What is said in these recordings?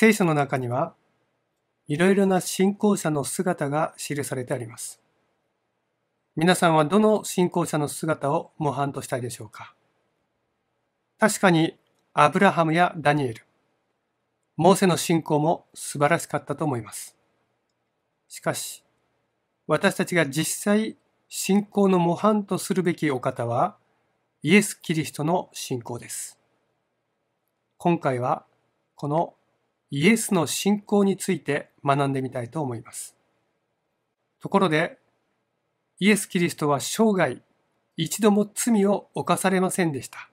聖書の中には、いろいろな信仰者の姿が記されてあります。皆さんはどの信仰者の姿を模範としたいでしょうか確かにアブラハムやダニエル、モーセの信仰も素晴らしかったと思います。しかし、私たちが実際信仰の模範とするべきお方は、イエス・キリストの信仰です。今回は、このイエスの信仰について学んでみたいと思います。ところで、イエス・キリストは生涯一度も罪を犯されませんでした。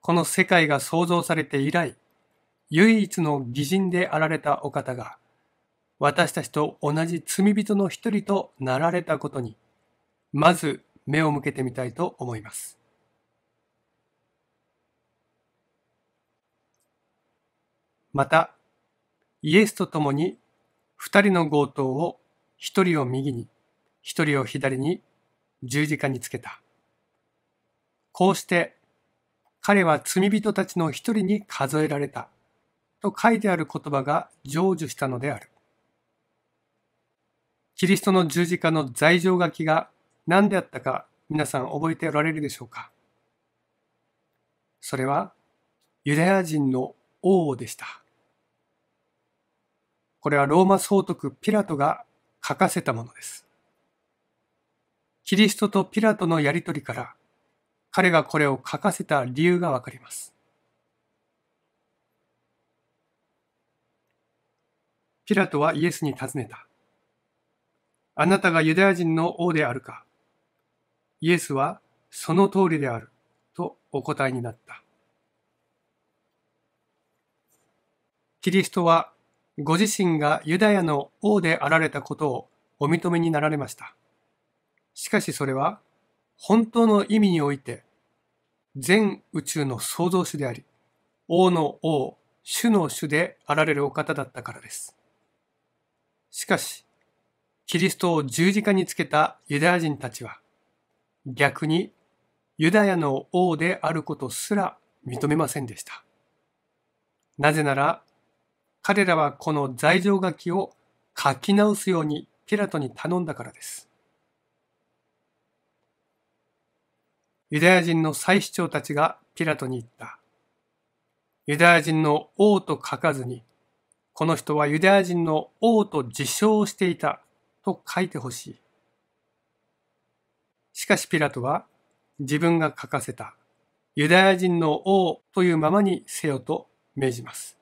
この世界が創造されて以来、唯一の偽人であられたお方が、私たちと同じ罪人の一人となられたことに、まず目を向けてみたいと思います。また、イエスと共に二人の強盗を一人を右に、一人を左に十字架につけた。こうして彼は罪人たちの一人に数えられたと書いてある言葉が成就したのである。キリストの十字架の罪状書きが何であったか皆さん覚えておられるでしょうかそれはユダヤ人の王でした。これはローマ総督ピラトが書かせたものです。キリストとピラトのやりとりから、彼がこれを書かせた理由がわかります。ピラトはイエスに尋ねた。あなたがユダヤ人の王であるかイエスはその通りであるとお答えになった。キリストはご自身がユダヤの王であられたことをお認めになられました。しかしそれは本当の意味において全宇宙の創造主であり、王の王、主の主であられるお方だったからです。しかし、キリストを十字架につけたユダヤ人たちは、逆にユダヤの王であることすら認めませんでした。なぜなら、彼らはこの罪状書きを書き直すようにピラトに頼んだからです。ユダヤ人の祭司長たちがピラトに言った。ユダヤ人の王と書かずに、この人はユダヤ人の王と自称していたと書いてほしい。しかしピラトは自分が書かせたユダヤ人の王というままにせよと命じます。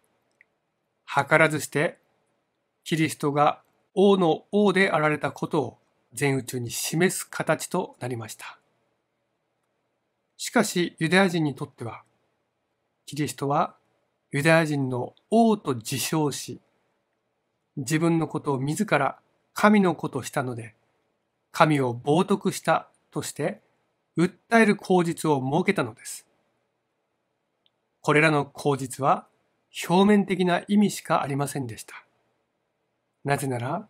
図らずして、キリストが王の王であられたことを全宇宙に示す形となりました。しかしユダヤ人にとっては、キリストはユダヤ人の王と自称し、自分のことを自ら神のことしたので、神を冒涜したとして訴える口実を設けたのです。これらの口実は表面的な意味しかありませんでした。なぜなら、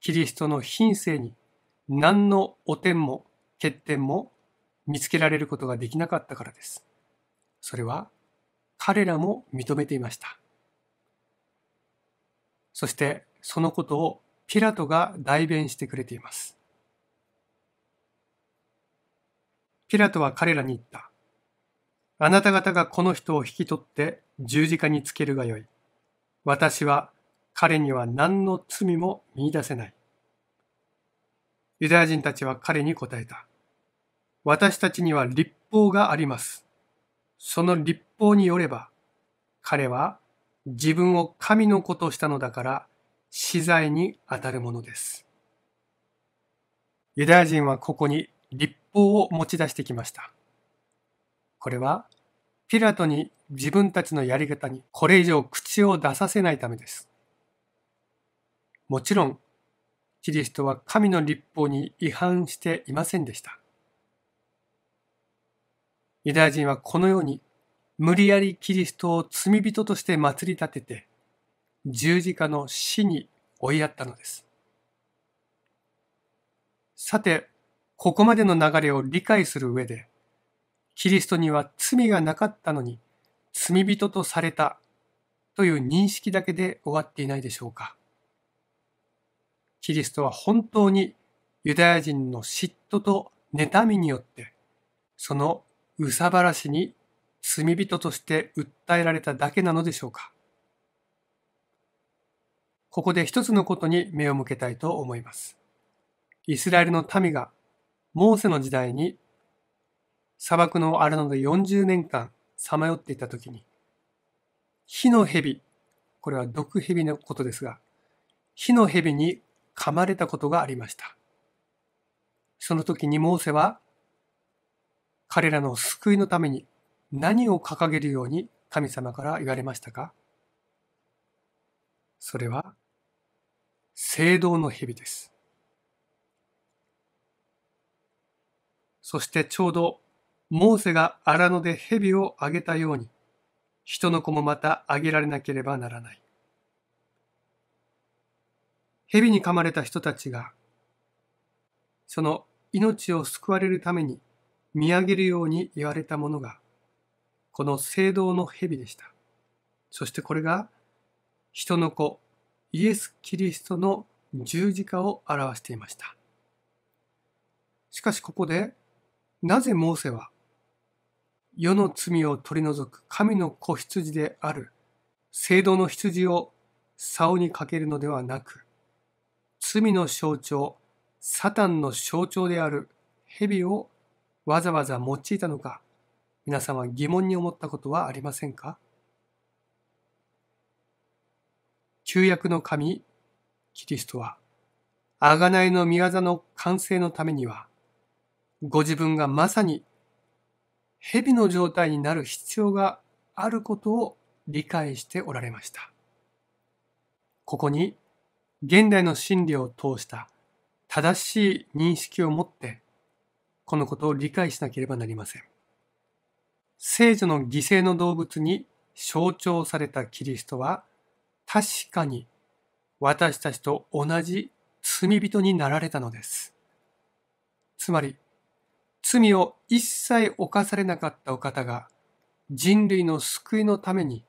キリストの品性に何の汚点も欠点も見つけられることができなかったからです。それは彼らも認めていました。そしてそのことをピラトが代弁してくれています。ピラトは彼らに言った。あなた方がこの人を引き取って十字架につけるがよい。私は彼には何の罪も見出せない。ユダヤ人たちは彼に答えた。私たちには立法があります。その立法によれば、彼は自分を神の子としたのだから、死罪にあたるものです。ユダヤ人はここに立法を持ち出してきました。これはピラトに自分たちのやり方にこれ以上口を出させないためです。もちろん、キリストは神の立法に違反していませんでした。ユダヤ人はこのように無理やりキリストを罪人として祭り立てて十字架の死に追いやったのです。さて、ここまでの流れを理解する上で、キリストには罪がなかったのに罪人とされたという認識だけで終わっていないでしょうか。キリストは本当にユダヤ人の嫉妬と妬みによってその憂さ晴らしに罪人として訴えられただけなのでしょうか。ここで一つのことに目を向けたいと思います。イスラエルの民がモーセの時代に砂漠の荒野で40年間さまよっていた時に、火の蛇、これは毒蛇のことですが、火の蛇に噛まれたことがありました。その時にモーセは、彼らの救いのために何を掲げるように神様から言われましたかそれは、聖堂の蛇です。そしてちょうどモーセが荒野で蛇をあげたように、人の子もまたあげられなければならない。蛇に噛まれた人たちが、その命を救われるために見上げるように言われたものが、この聖堂の蛇でした。そしてこれが、人の子、イエス・キリストの十字架を表していました。しかしここで、なぜモーセは世の罪を取り除く神の子羊である聖堂の羊を竿にかけるのではなく、罪の象徴、サタンの象徴である蛇をわざわざ用いたのか、皆さんは疑問に思ったことはありませんか旧約の神、キリストは、贖いの御業の完成のためには、ご自分がまさに蛇の状態になる必要があることを理解しておられました。ここに現代の真理を通した正しい認識を持ってこのことを理解しなければなりません。聖女の犠牲の動物に象徴されたキリストは確かに私たちと同じ罪人になられたのです。つまり罪を一切犯されなかったお方が人類の救いのために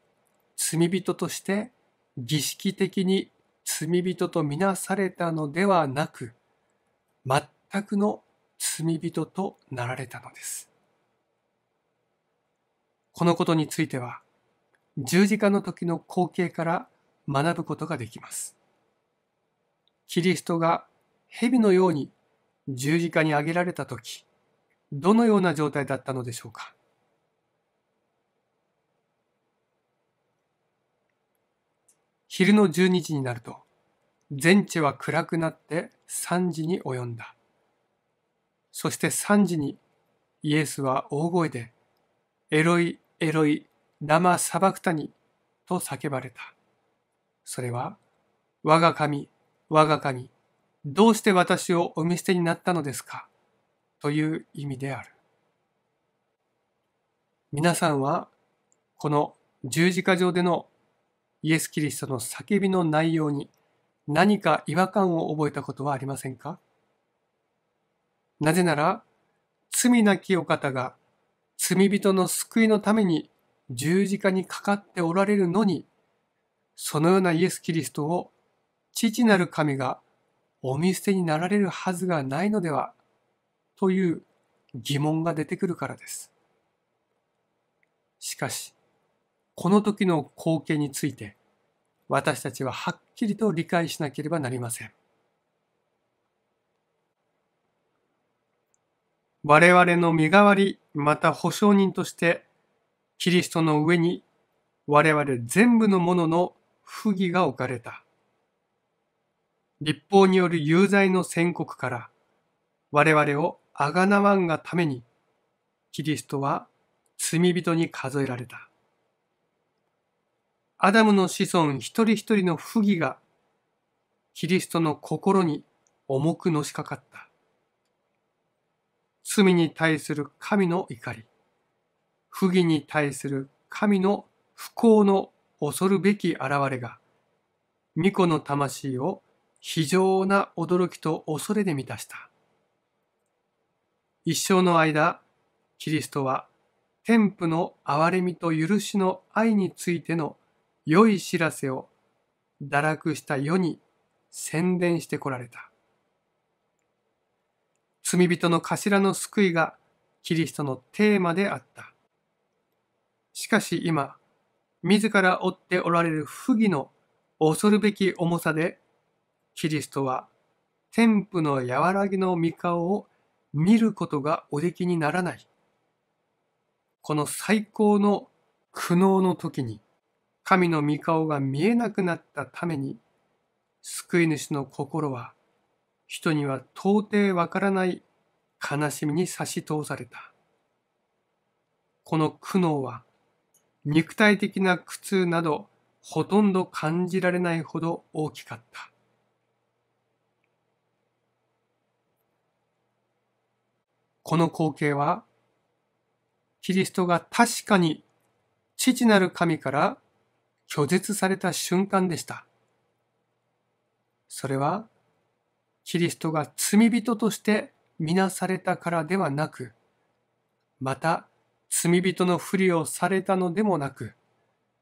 罪人として儀式的に罪人とみなされたのではなく全くの罪人となられたのです。このことについては十字架の時の光景から学ぶことができます。キリストが蛇のように十字架に上げられた時どのような状態だったのでしょうか昼の12時になると全地は暗くなって3時に及んだそして3時にイエスは大声で「エロイエロイ生サバクタニ」と叫ばれたそれは「我が神我が神どうして私をお見捨てになったのですか?」という意味である。皆さんはこの十字架上でのイエス・キリストの叫びの内容に何か違和感を覚えたことはありませんかなぜなら罪なきお方が罪人の救いのために十字架にかかっておられるのにそのようなイエス・キリストを父なる神がお見捨てになられるはずがないのではという疑問が出てくるからです。しかし、この時の光景について私たちははっきりと理解しなければなりません。我々の身代わりまた保証人としてキリストの上に我々全部のものの不義が置かれた。立法による有罪の宣告から我々をあがなわんがために、キリストは罪人に数えられた。アダムの子孫一人一人の不義が、キリストの心に重くのしかかった。罪に対する神の怒り、不義に対する神の不幸の恐るべき現れが、巫女の魂を非常な驚きと恐れで満たした。一生の間、キリストは天賦の憐れみと許しの愛についての良い知らせを堕落した世に宣伝してこられた。罪人の頭の救いがキリストのテーマであった。しかし今、自ら追っておられる不義の恐るべき重さで、キリストは天賦の和らぎの御顔を見ることがおできにならない。この最高の苦悩の時に、神の御顔が見えなくなったために、救い主の心は、人には到底わからない悲しみに差し通された。この苦悩は、肉体的な苦痛など、ほとんど感じられないほど大きかった。この光景は、キリストが確かに父なる神から拒絶された瞬間でした。それは、キリストが罪人として見なされたからではなく、また罪人のふりをされたのでもなく、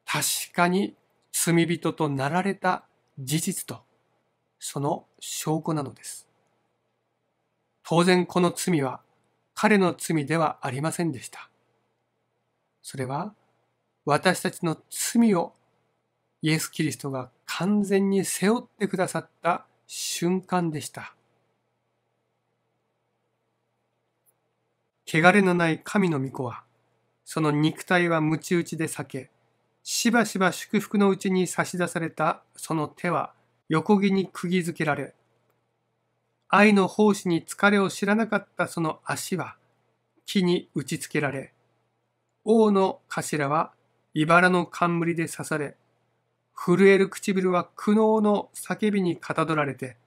確かに罪人となられた事実と、その証拠なのです。当然この罪は彼の罪ではありませんでした。それは私たちの罪をイエス・キリストが完全に背負ってくださった瞬間でした。汚れのない神の御子は、その肉体は鞭打ちで裂け、しばしば祝福のうちに差し出されたその手は横木に釘付けられ、愛の奉仕に疲れを知らなかったその足は木に打ちつけられ、王の頭は茨の冠で刺され、震える唇は苦悩の叫びにかたどられて、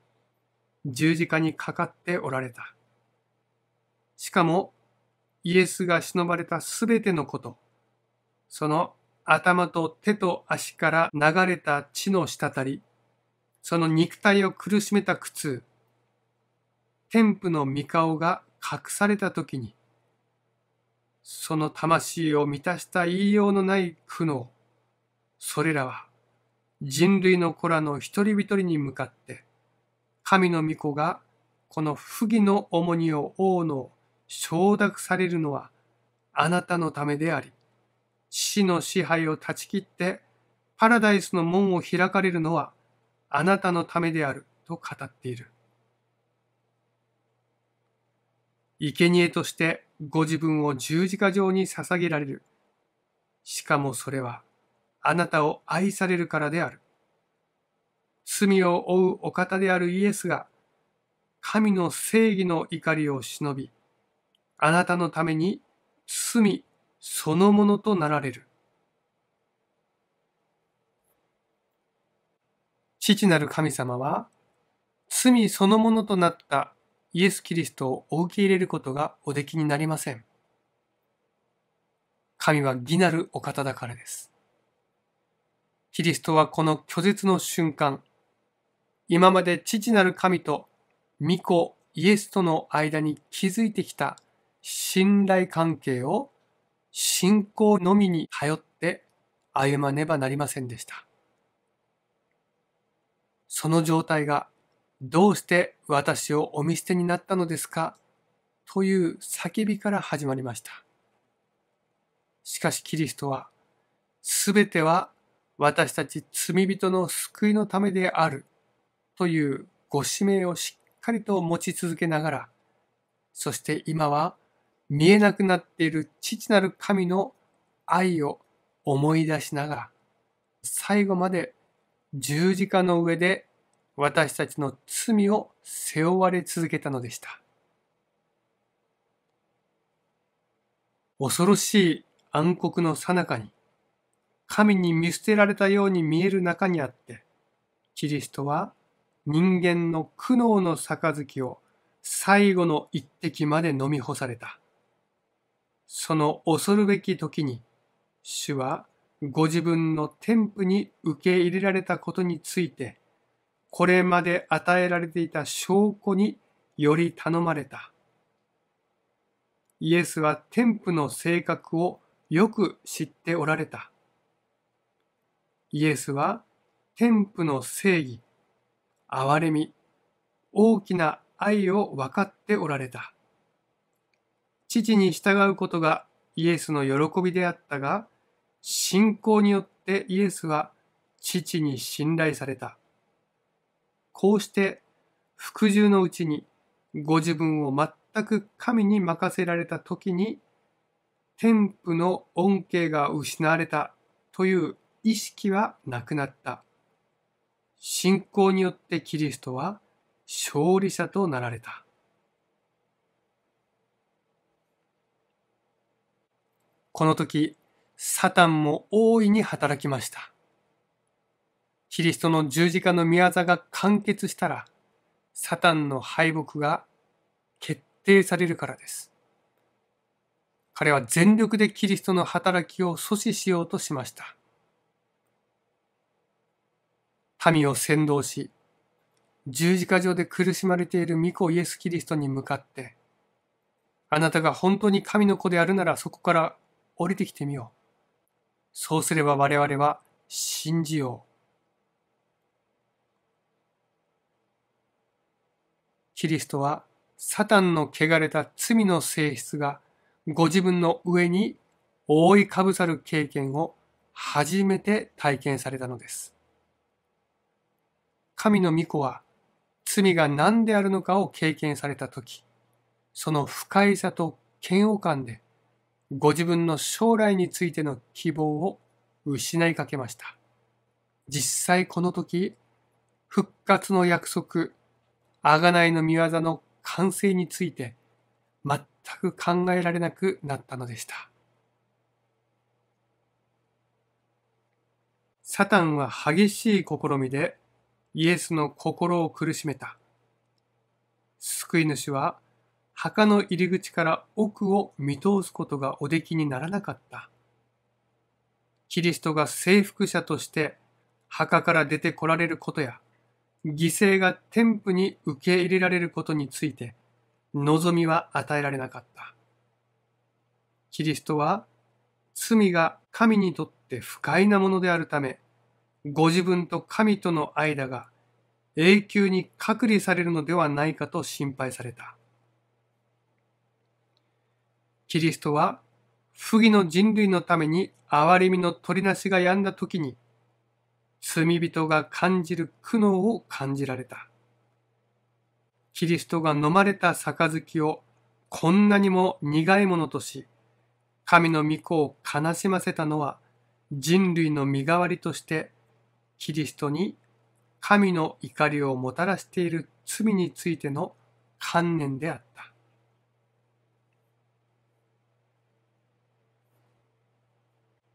十字架にかかっておられた。しかも、イエスが忍ばれたすべてのこと、その頭と手と足から流れた血の滴り、その肉体を苦しめた苦痛、天賦の御顔が隠された時に、その魂を満たした言いようのない苦悩、それらは人類の子らの一人一人に向かって、神の御子がこの不義の重荷を王の承諾されるのはあなたのためであり、死の支配を断ち切ってパラダイスの門を開かれるのはあなたのためであると語っている。生贄としてご自分を十字架上に捧げられる。しかもそれはあなたを愛されるからである。罪を負うお方であるイエスが神の正義の怒りを忍び、あなたのために罪そのものとなられる。父なる神様は罪そのものとなったイエス・キリストをお受け入れることがおできになりません。神は義なるお方だからです。キリストはこの拒絶の瞬間、今まで父なる神と御子イエスとの間に築いてきた信頼関係を信仰のみに頼って歩まねばなりませんでした。その状態がどうして私をお見捨てになったのですかという叫びから始まりました。しかしキリストは、すべては私たち罪人の救いのためであるというご使命をしっかりと持ち続けながら、そして今は見えなくなっている父なる神の愛を思い出しながら、最後まで十字架の上で私たちの罪を背負われ続けたのでした。恐ろしい暗黒のさなかに、神に見捨てられたように見える中にあって、キリストは人間の苦悩の杯を最後の一滴まで飲み干された。その恐るべき時に、主はご自分の天賦に受け入れられたことについてこれまで与えられていた証拠により頼まれた。イエスは天父の性格をよく知っておられた。イエスは天父の正義、憐れみ、大きな愛を分かっておられた。父に従うことがイエスの喜びであったが、信仰によってイエスは父に信頼された。こうして服従のうちにご自分を全く神に任せられた時に天賦の恩恵が失われたという意識はなくなった。信仰によってキリストは勝利者となられた。この時、サタンも大いに働きました。キリストの十字架の御業が完結したら、サタンの敗北が決定されるからです。彼は全力でキリストの働きを阻止しようとしました。民を先導し、十字架上で苦しまれている御子イエス・キリストに向かって、あなたが本当に神の子であるならそこから降りてきてみよう。そうすれば我々は信じよう。キリストはサタンの汚れた罪の性質がご自分の上に覆いかぶさる経験を初めて体験されたのです。神の御子は罪が何であるのかを経験されたとき、その不快さと嫌悪感でご自分の将来についての希望を失いかけました。実際この時、復活の約束、贖いの御業の完成について全く考えられなくなったのでした。サタンは激しい試みでイエスの心を苦しめた。救い主は墓の入り口から奥を見通すことがおできにならなかった。キリストが征服者として墓から出てこられることや、犠牲が天賦に受け入れられることについて望みは与えられなかった。キリストは罪が神にとって不快なものであるため、ご自分と神との間が永久に隔離されるのではないかと心配された。キリストは不義の人類のために憐れみの取りなしがやんだ時に罪人が感じる苦悩を感じられた。キリストが飲まれた杯をこんなにも苦いものとし、神の御子を悲しませたのは人類の身代わりとしてキリストに神の怒りをもたらしている罪についての観念であった。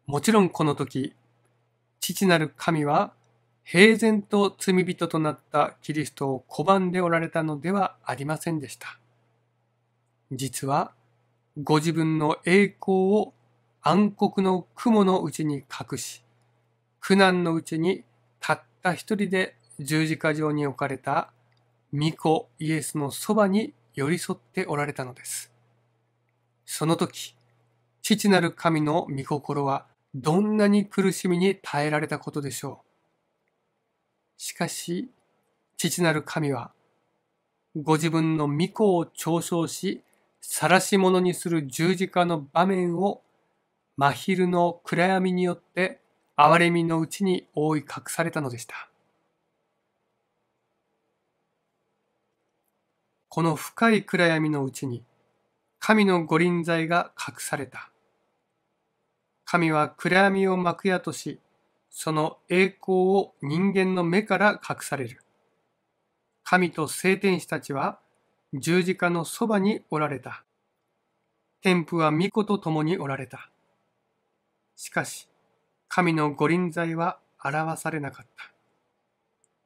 もちろんこの時、父なる神は平然と罪人となったキリストを拒んでおられたのではありませんでした。実は、ご自分の栄光を暗黒の雲のうちに隠し、苦難のうちにたった一人で十字架上に置かれた巫女イエスのそばに寄り添っておられたのです。その時、父なる神の御心はどんなに苦しみに耐えられたことでしょう。しかし、父なる神は、ご自分の御子を嘲笑し、晒し者にする十字架の場面を、真昼の暗闇によって、憐れみのうちに覆い隠されたのでした。この深い暗闇のうちに、神の御臨在が隠された。神は暗闇を幕屋とし、その栄光を人間の目から隠される。神と聖天使たちは十字架のそばにおられた。天父は御子と共におられた。しかし、神の御臨在は表されなかった。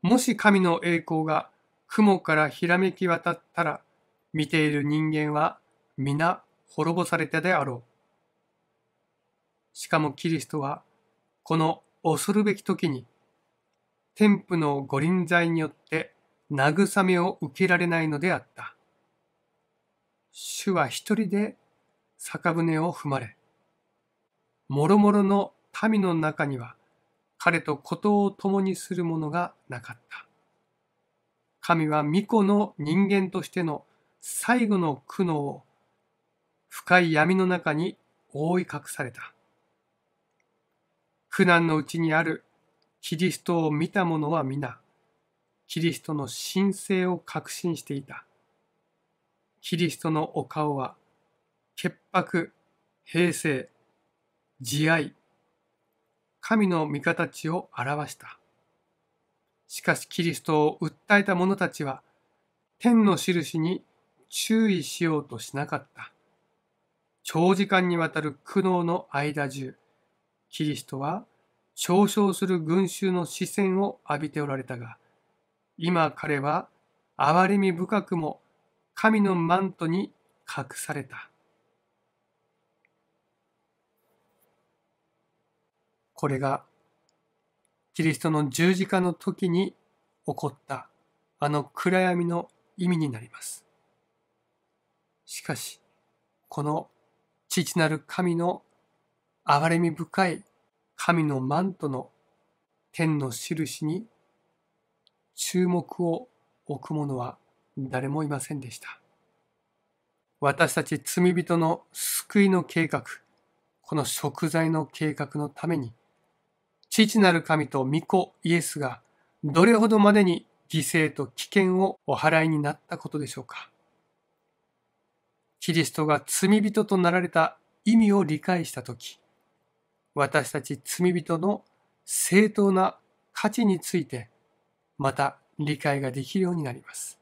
もし神の栄光が雲からひらめき渡ったら、見ている人間は皆滅ぼされたであろう。しかもキリストは、この恐るべき時に、天賦の御臨在によって慰めを受けられないのであった。主は一人で酒舟を踏まれ、もろもろの民の中には彼とことを共にするものがなかった。神は巫女の人間としての最後の苦悩を深い闇の中に覆い隠された。苦難のうちにあるキリストを見た者は皆、キリストの神聖を確信していた。キリストのお顔は、潔白、平静、慈愛、神の味方ちを表した。しかしキリストを訴えた者たちは、天の印に注意しようとしなかった。長時間にわたる苦悩の間中、キリストは嘲笑する群衆の視線を浴びておられたが、今彼は憐れみ深くも神のマントに隠された。これがキリストの十字架の時に起こったあの暗闇の意味になります。しかし、この父なる神の憐れみ深い神のマントの天の印に注目を置く者は誰もいませんでした。私たち罪人の救いの計画、この食材の計画のために、父なる神と御子イエスがどれほどまでに犠牲と危険をお払いになったことでしょうか。キリストが罪人となられた意味を理解したとき、私たち罪人の正当な価値についてまた理解ができるようになります。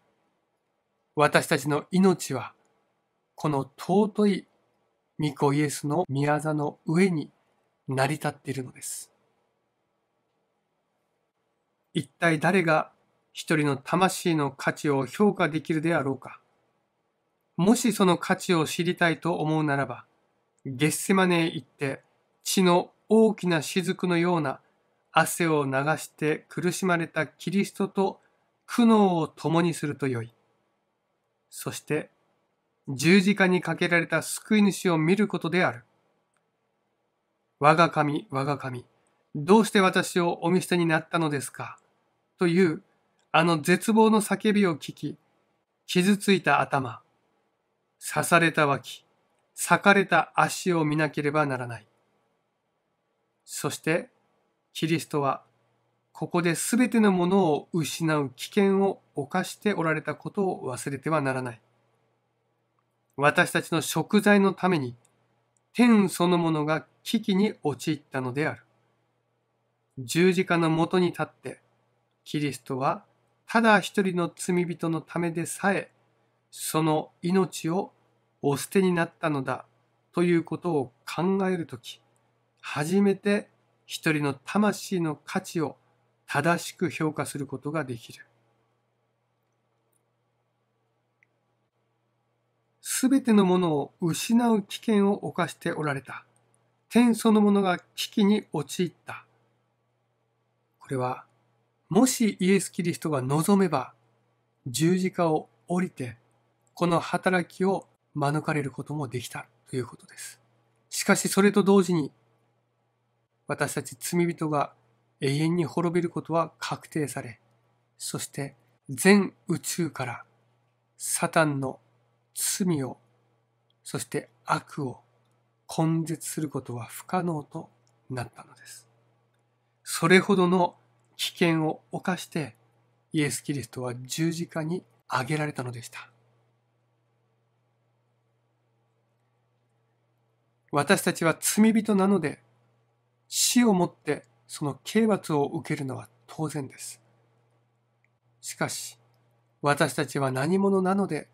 私たちの命はこの尊い御子イエスの宮座の上に成り立っているのです。一体誰が一人の魂の価値を評価できるであろうか。もしその価値を知りたいと思うならば、ゲッセマネへ行って血の大きな雫のような汗を流して苦しまれたキリストと苦悩を共にするとよい。そして十字架にかけられた救い主を見ることである。我が神、我が神、どうして私をお見捨てになったのですかというあの絶望の叫びを聞き、傷ついた頭、刺された脇、裂かれた足を見なければならない。そしてキリストはここで全てのものを失う危険を犯しておられたことを忘れてはならない。私たちの食材のために天そのものが危機に陥ったのである。十字架のもとに立ってキリストはただ一人の罪人のためでさえその命をお捨てになったのだということを考えるとき初めて一人の魂の価値を正しく評価することができる。すべてのものを失う危険を犯しておられた。天そのものが危機に陥った。これは、もしイエス・キリストが望めば、十字架を降りて、この働きを免れることもできたということです。しかしそれと同時に、私たち罪人が永遠に滅びることは確定され、そして全宇宙からサタンの罪を、そして悪を根絶することは不可能となったのです。それほどの危険を冒してイエス・キリストは十字架に挙げられたのでした。私たちは罪人なので死をもってその刑罰を受けるのは当然です。しかし、私たちは何者なので、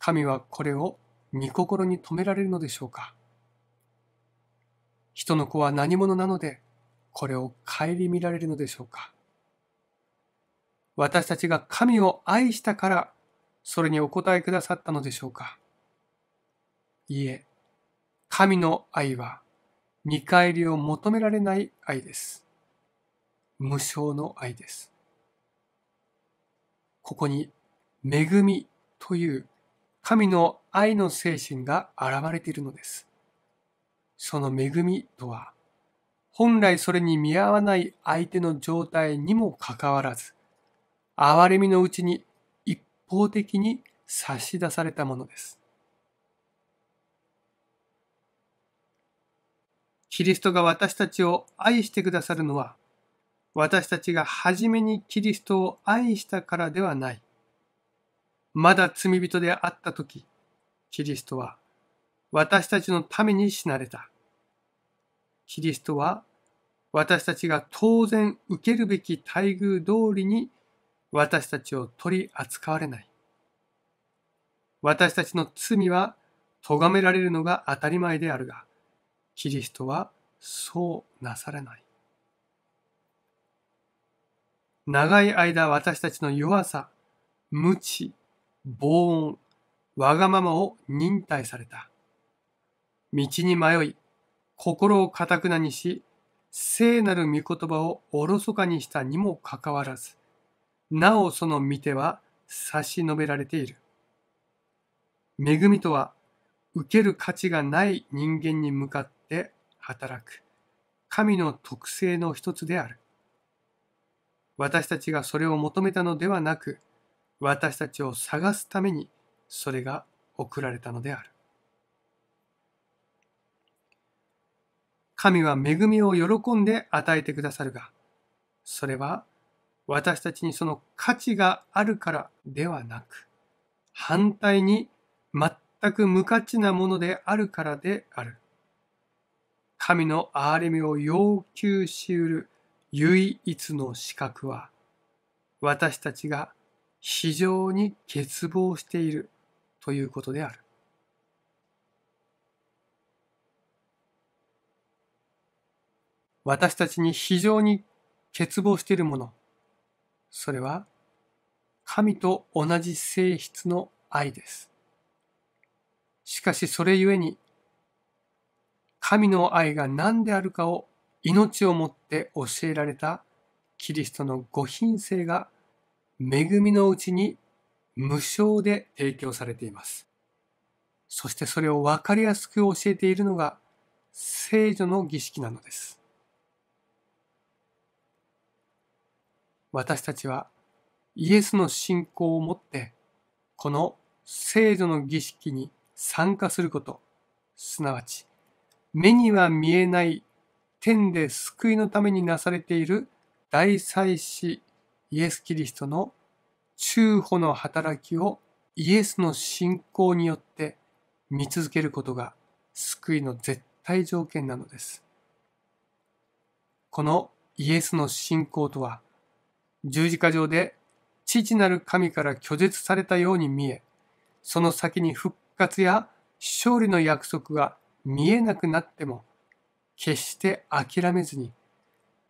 神はこれを御心に止められるのでしょうか。人の子は何者なので、これを顧みられるのでしょうか。私たちが神を愛したから、それにお答えくださったのでしょうか。いいえ、神の愛は見返りを求められない愛です。無償の愛です。ここに、恵みという神の愛の精神が現れているのです。その恵みとは、本来それに見合わない相手の状態にもかかわらず、憐れみのうちに一方的に差し出されたものです。キリストが私たちを愛してくださるのは、私たちが初めにキリストを愛したからではない。まだ罪人であった時、キリストは私たちのために死なれた。キリストは私たちが当然受けるべき待遇通りに私たちを取り扱われない。私たちの罪は咎められるのが当たり前であるが、キリストはそうなされない。長い間私たちの弱さ、無知、防音、わがままを忍耐された。道に迷い、心をかたくなにし、聖なる御言葉をおろそかにしたにもかかわらず、なおその御手は差し伸べられている。恵みとは、受ける価値がない人間に向かっって働く神の特性の一つである。私たちがそれを求めたのではなく、私たちを探すためにそれが送られたのである。神は恵みを喜んで与えてくださるが、それは私たちにその価値があるからではなく、反対に全く無価値なものであるからである。神の憐れみを要求しうる唯一の資格は、私たちが非常に欠乏しているということである。私たちに非常に欠乏しているもの、それは神と同じ性質の愛です。しかしそれゆえに神の愛が何であるかを命をもって教えられたキリストのご品性が恵みのうちに無償で提供されています。そしてそれを分かりやすく教えているのが聖女の儀式なのです。私たちはイエスの信仰をもってこの聖女の儀式に参加すること、すなわち目には見えない天で救いのためになされている大祭司イエス・キリストの中歩の働きをイエスの信仰によって見続けることが救いの絶対条件なのです。このイエスの信仰とは十字架上で父なる神から拒絶されたように見え、その先に復活や勝利の約束が見えなくなっても決して諦めずに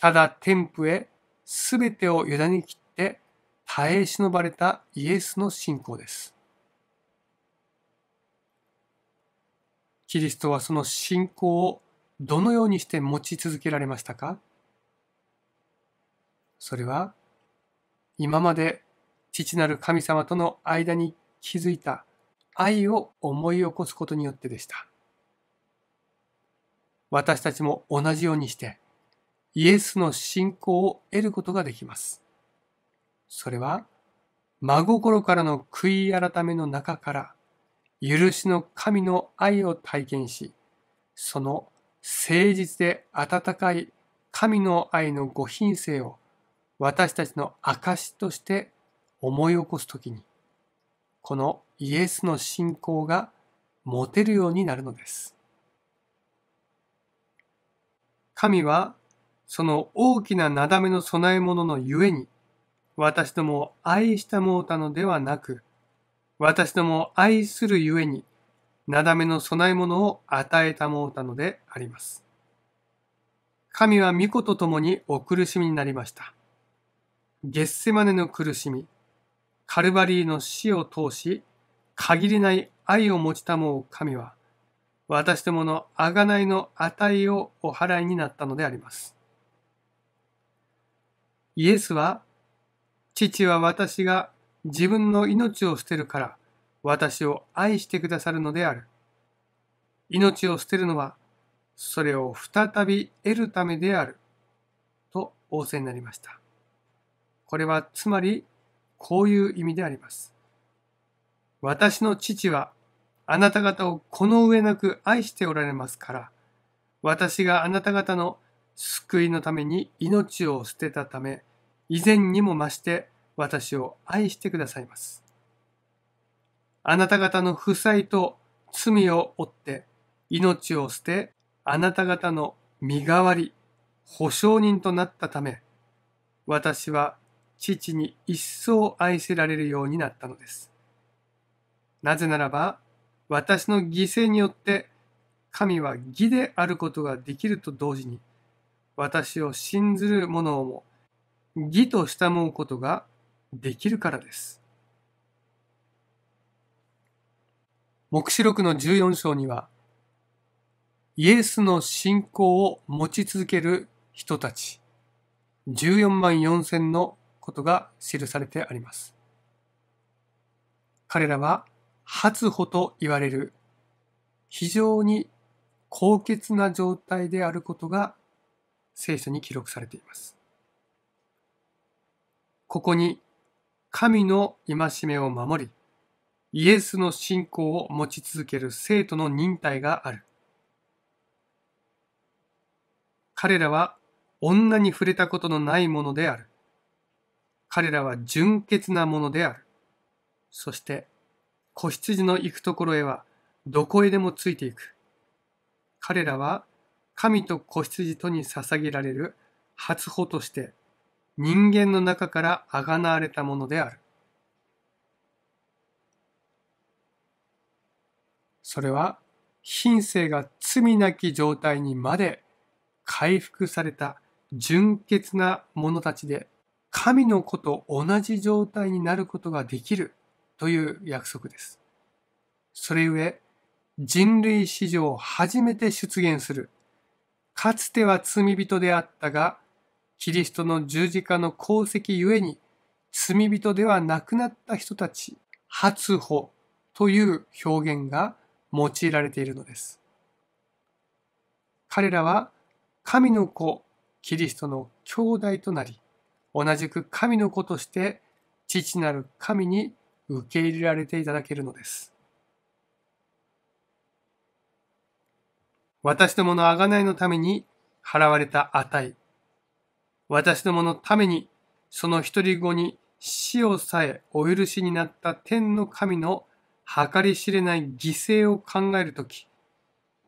ただ天賦へ全てを委ねきって耐え忍ばれたイエスの信仰です。キリストはその信仰をどのようにして持ち続けられましたかそれは今まで父なる神様との間に築いた愛を思い起こすことによってでした。私たちも同じようにして、イエスの信仰を得ることができます。それは、真心からの悔い改めの中から、許しの神の愛を体験し、その誠実で温かい神の愛のご品性を私たちの証として思い起こすときに、このイエスの信仰が持てるようになるのです。神はその大きななだめの供え物のゆえに、私どもを愛したもうたのではなく、私どもを愛するゆえに、なだめの供え物を与えたもうたのであります。神は御子と共にお苦しみになりました。ゲッセマネの苦しみ、カルバリーの死を通し、限りない愛を持ちたもう神は、私どもの贖いの値をお払いになったのであります。イエスは、父は私が自分の命を捨てるから私を愛してくださるのである。命を捨てるのはそれを再び得るためである。と仰せになりました。これはつまりこういう意味であります。私の父はあなた方をこの上なく愛しておられますから、私があなた方の救いのために命を捨てたため、以前にも増して私を愛してくださいます。あなた方の負債と罪を負って命を捨て、あなた方の身代わり、保証人となったため、私は父に一層愛せられるようになったのです。なぜならば、私の犠牲によって神は義であることができると同時に私を信ずる者をも義と慕うことができるからです。黙示録の14章にはイエスの信仰を持ち続ける人たち14万4千のことが記されてあります。彼らは発歩と言われる非常に高潔な状態であることが聖書に記録されています。ここに神の戒めを守り、イエスの信仰を持ち続ける生徒の忍耐がある。彼らは女に触れたことのないものである。彼らは純潔なものである。そして子羊の行くところへは、どこへでもついていく。彼らは、神と子羊とに捧げられる初歩として、人間の中からあがなわれたものである。それは、品性が罪なき状態にまで回復された純潔な者たちで、神の子と同じ状態になることができるという約束です。それゆえ、人類史上初めて出現する、かつては罪人であったが、キリストの十字架の功績ゆえに、罪人ではなくなった人たち、初歩という表現が用いられているのです。彼らは神の子、キリストの兄弟となり、同じく神の子として父なる神に受け入れられていただけるのです。私どもの贖いのために払われた値。私どものために、その一人後に死をさえお許しになった天の神の計り知れない犠牲を考えるとき、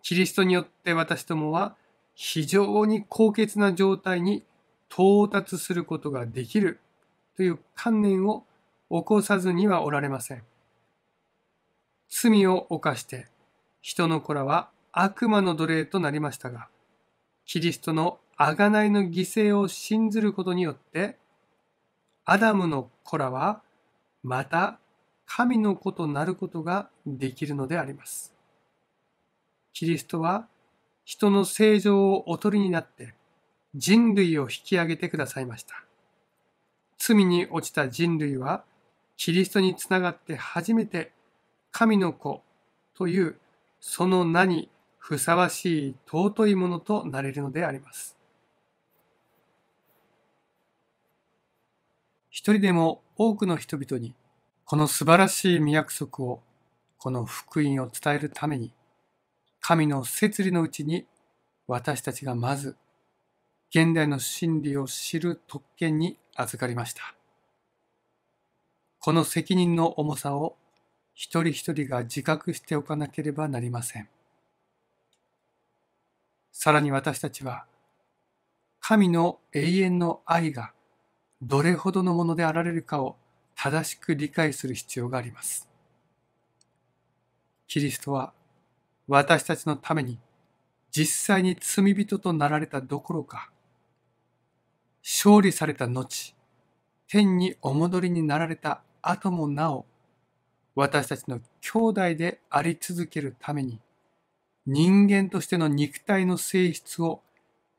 キリストによって私どもは非常に高潔な状態に到達することができるという観念を起こさずにはおられません。罪を犯して、人の子らは悪魔の奴隷となりましたが、キリストの贖いの犠牲を信ずることによって、アダムの子らはまた神の子となることができるのであります。キリストは人の正常をおとりになって人類を引き上げてくださいました。罪に落ちた人類はキリストにつながって初めて神の子というその名にふさわしい尊いものとなれるのであります。一人でも多くの人々にこの素晴らしい未約束をこの福音を伝えるために神の摂理のうちに私たちがまず現代の真理を知る特権に預かりました。この責任の重さを一人一人が自覚しておかなければなりません。さらに私たちは、神の永遠の愛がどれほどのものであられるかを正しく理解する必要があります。キリストは私たちのために実際に罪人となられたどころか、勝利された後、天にお戻りになられた後もなお私たちの兄弟であり続けるために人間としての肉体の性質を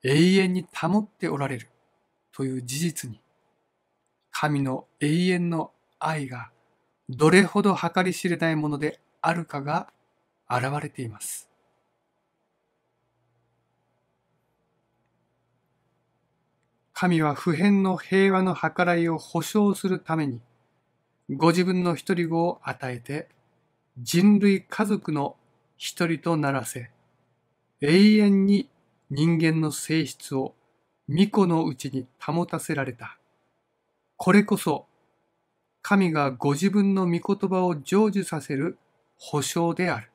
永遠に保っておられるという事実に神の永遠の愛がどれほど計り知れないものであるかが現れています。神は普遍の平和の計らいを保証するためにご自分の一人子を与えて、人類家族の一人とならせ、永遠に人間の性質を御子のうちに保たせられた。これこそ、神がご自分の御言葉を成就させる保証である。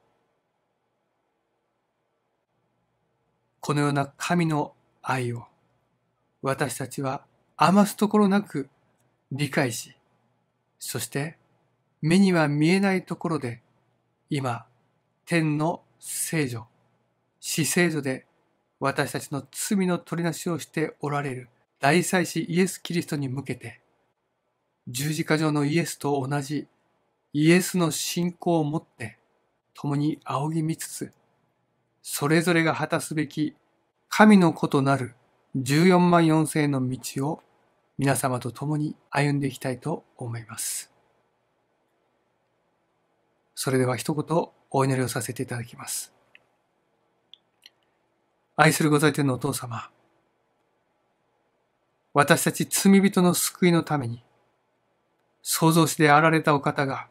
このような神の愛を私たちは余すところなく理解し、そして目には見えないところで今天の聖女死聖女で私たちの罪の取りなしをしておられる大祭司イエス・キリストに向けて十字架上のイエスと同じイエスの信仰を持って共に仰ぎ見つつそれぞれが果たすべき神の子となる14万4千の道を皆様と共に歩んでいきたいと思います。それでは一言お祈りをさせていただきます。愛するご在天のお父様、私たち罪人の救いのために、創造主であられたお方が、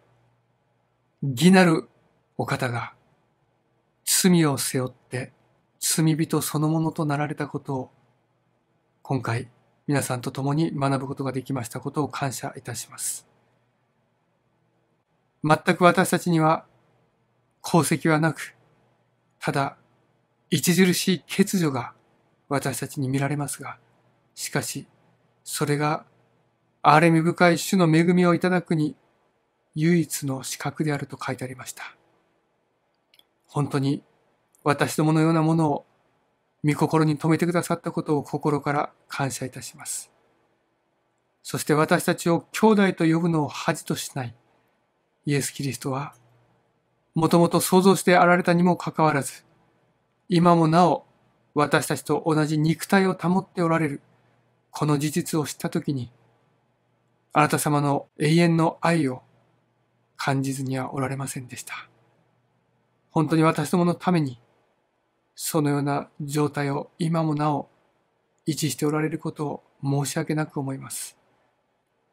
義なるお方が、罪を背負って罪人そのものとなられたことを、今回皆さんと共に学ぶことができましたことを感謝いたします。全く私たちには功績はなく、ただ著しい欠如が私たちに見られますが、しかし、それが憐れみ深い主の恵みをいただくに唯一の資格であると書いてありました。本当に私どものようなものを御心に留めてくださったことを心から感謝いたします。そして私たちを兄弟と呼ぶのを恥としない。イエス・キリストは、もともと想像してあられたにもかかわらず、今もなお私たちと同じ肉体を保っておられる、この事実を知ったときに、あなた様の永遠の愛を感じずにはおられませんでした。本当に私どものために、そのような状態を今もなお維持しておられることを申し訳なく思います。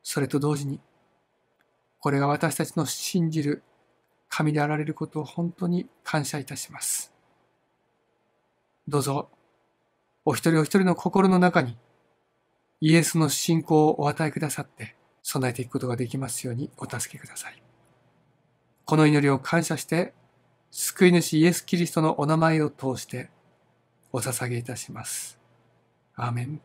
それと同時に、これが私たちの信じる神であられることを本当に感謝いたします。どうぞ、お一人お一人の心の中に、イエスの信仰をお与えくださって、備えていくことができますようにお助けください。この祈りを感謝して救い主イエス・キリストのお名前を通してお捧げいたします。アーメン。